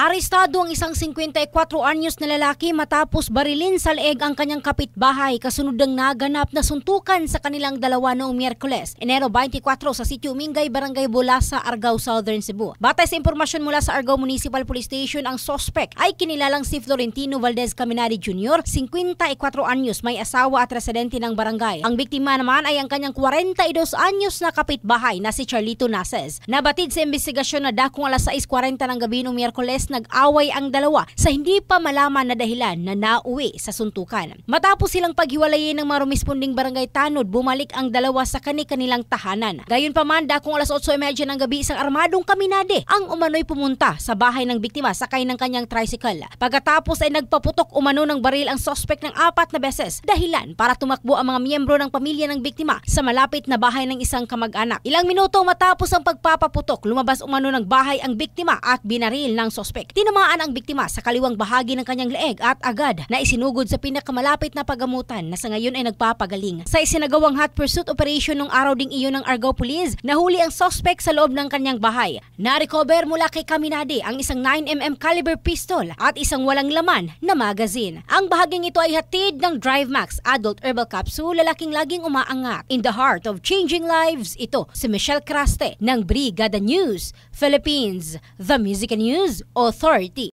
Aristado ang isang 54 e anyos na lalaki matapos barilin sa leeg ang kanyang kapitbahay kasunod ng naganap na suntukan sa kanilang dalawa noong Miyerkules, Enero 24 sa Sitio Mingay, Barangay Bulasa, Argao, Southern Cebu. Batay sa impormasyon mula sa Argao Municipal Police Station, ang suspect ay kinilalang si Florentino Valdez Caminari Jr., 54 e anyos, may asawa at residente ng barangay. Ang biktima naman ay ang kanyang 42 e anyos na kapitbahay na si Charlito Nases. Nabatid sa investigasyon na dakong alas 6.40 ng gabi noong Miyerkules nag-away ang dalawa sa hindi pa malaman na dahilan na nauwi sa suntukan. Matapos silang paghiwalayin ng mga rumisponding barangay Tanod, bumalik ang dalawa sa kani-kanilang tahanan. Gayon pa man, dakong alas 8.30 ng gabi, isang armadong kaminade ang umano'y pumunta sa bahay ng biktima sakay ng kanyang tricycle. Pagkatapos ay nagpaputok umano ng baril ang suspect ng apat na beses dahilan para tumakbo ang mga miyembro ng pamilya ng biktima sa malapit na bahay ng isang kamag-anak. Ilang minuto matapos ang pagpapaputok, lumabas umano ng bahay ang biktima at binaril ng suspect suspect. Tinamaan ang biktima sa kaliwang bahagi ng kanyang leeg at agad na isinugod sa pinakamalapit na pagamutan na sa ngayon ay nagpapagaling. Sa isinagawang hot pursuit operation ng araw ding iyon ng Argao Police, nahuli ang suspect sa loob ng kanyang bahay. Narecover mula kay Kaminade ang isang 9mm caliber pistol at isang walang laman na magazine. Ang bahaging ito ay hatid ng Drive Max Adult Herbal Capsule lalaking laging umaangat. In the heart of changing lives, ito si Michelle Craste ng Brigada News, Philippines, The Music News, authority.